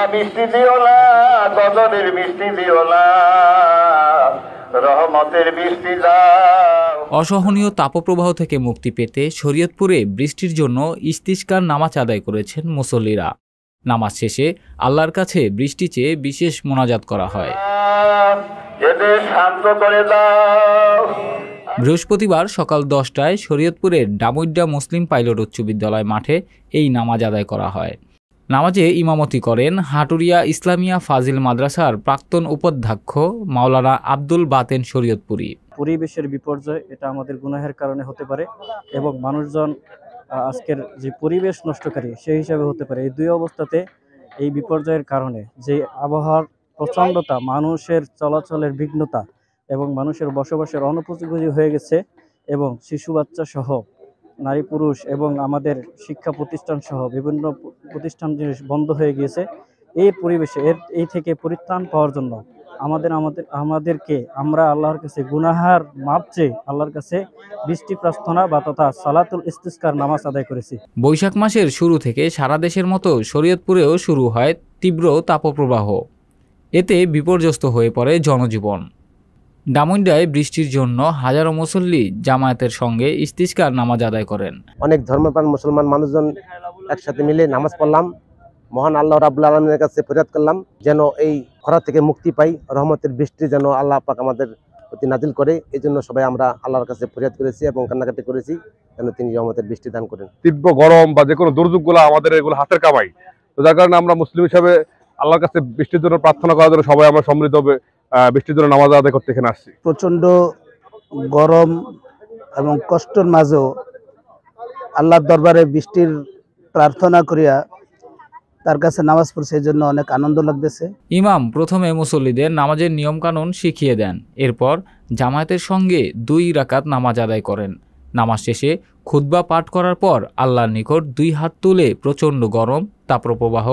বন্যা মিষ্টি দিও না গজবের বৃষ্টি দিও না রহমতের বৃষ্টি দা অসহনীয় তাপপ্রবাহ থেকে মুক্তি পেতে শরীয়তপুরে বৃষ্টির জন্য ইস্তিস্কার নামাজ আদায় করেছেন মুসল্লিরা নামাজ শেষে আল্লাহর কাছে বৃষ্টি চেয়ে বিশেষ মোনাজাত করা হয় বৃহস্পতিবার সকাল দশটায় শরীয়তপুরের ডামুড্ডা মুসলিম পাইলট উচ্চ বিদ্যালয় মাঠে এই নামাজ আদায় করা হয় নামাজে ইমামতি করেন হাটুরিয়া ইসলামিয়া ফাজিল মাদ্রাসার প্রাক্তন উপাধ্যক্ষ মাওলানা আব্দুল বাতেন শরীয়তপুরী পরিবেশের বিপর্যয় এটা আমাদের গুনাহের কারণে হতে পারে এবং মানুষজন আজকের যে পরিবেশ নষ্টকারী সেই হিসাবে হতে পারে এই দুই অবস্থাতে এই বিপর্যয়ের কারণে যে আবহাওয়ার প্রচণ্ডতা মানুষের চলাচলের বিঘ্নতা এবং মানুষের বসবাসের অনুপযোগী হয়ে গেছে এবং শিশু বাচ্চা সহ নারী পুরুষ এবং আমাদের শিক্ষা প্রতিষ্ঠান সহ বিভিন্ন প্রতিষ্ঠান জিনিস বন্ধ হয়ে গিয়েছে এই পরিবেশে এর এই থেকে পরিত্রাণ পাওয়ার জন্য আমাদের আমাদের আমাদেরকে আমরা আল্লাহর কাছে গুনাহার মাপ চেয়ে আল্লাহর কাছে বৃষ্টি প্রার্থনা বা তথা সালাতুল ইস্তিস্কার নামাজ আদায় করেছি বৈশাখ মাসের শুরু থেকে সারা দেশের মতো শরীয়তপুরেও শুরু হয় তীব্র তাপপ্রবাহ এতে বিপর্যস্ত হয়ে পড়ে জনজীবন ডামুন্ডায় বৃষ্টির জন্য হাজারো মুসল্লি জামায়াতের সঙ্গে ইস্তিস্কার নামাজ আদায় করেন অনেক ধর্মপ্রাণ মুসলমান মানুষজন একসাথে মিলে নামাজ পড়লাম মহান আল্লাহ রাবুল আলমের কাছে ফেরাত করলাম যেন এই খরা থেকে মুক্তি পাই রহমতের বৃষ্টি যেন আল্লাহ পাক আমাদের প্রতি নাজিল করে এই জন্য সবাই আমরা আল্লাহর কাছে ফরিয়াদ করেছি এবং কান্নাকাটি করেছি যেন তিনি রহমতের বৃষ্টি দান করেন তীব্র গরম বা যে কোনো দুর্যোগগুলো আমাদের এগুলো হাতের কামাই তো যার কারণে আমরা মুসলিম হিসাবে আল্লাহর কাছে বৃষ্টির জন্য প্রার্থনা করার জন্য সবাই আমরা সমৃদ্ধ হবে বৃষ্টির জন্য নামাজ আদায় করতে এখানে আসছি প্রচণ্ড গরম এবং কষ্টের মাঝেও আল্লাহর দরবারে বৃষ্টির প্রার্থনা করিয়া তার কাছে নামাজ পড়ছে এই জন্য অনেক আনন্দ লাগতেছে ইমাম প্রথমে মুসল্লিদের নামাজের নিয়মকানুন শিখিয়ে দেন এরপর জামায়াতের সঙ্গে দুই রাকাত নামাজ আদায় করেন নামাজ শেষে খুদ্া পাঠ করার পর আল্লাহর নিকট দুই হাত তুলে প্রচণ্ড গরম তাপপ্রবাহ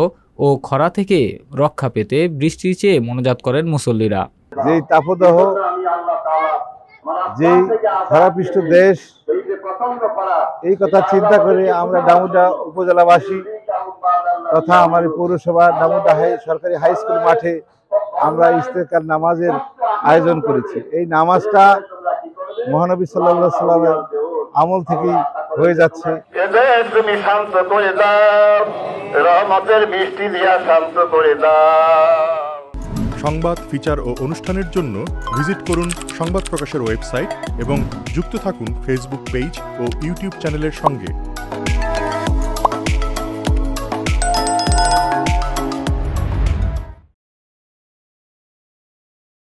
ও খরা থেকে রক্ষা পেতে বৃষ্টির চেয়ে মনোজাত করেন মুসল্লিরা যে তাপদাহ যে খরাপৃষ্ট দেশ এই কথা চিন্তা করে আমরা ডামুডা উপজেলাবাসী তথা আমার পৌরসভা ডামুডা হাই সরকারি হাই স্কুল মাঠে আমরা ইস্তেকার নামাজের আয়োজন করেছি এই নামাজটা মহানবী সাল্লা সাল্লামের আমল থেকেই হয়ে যাচ্ছে তুমি শান্ত করে দাও রহমতের বৃষ্টি দিয়া শান্ত করে দাও সংবাদ ফিচার ও অনুষ্ঠানের জন্য ভিজিট করুন সংবাদ প্রকাশের ওয়েবসাইট এবং যুক্ত থাকুন ফেসবুক পেজ ও ইউটিউব চ্যানেলের সঙ্গে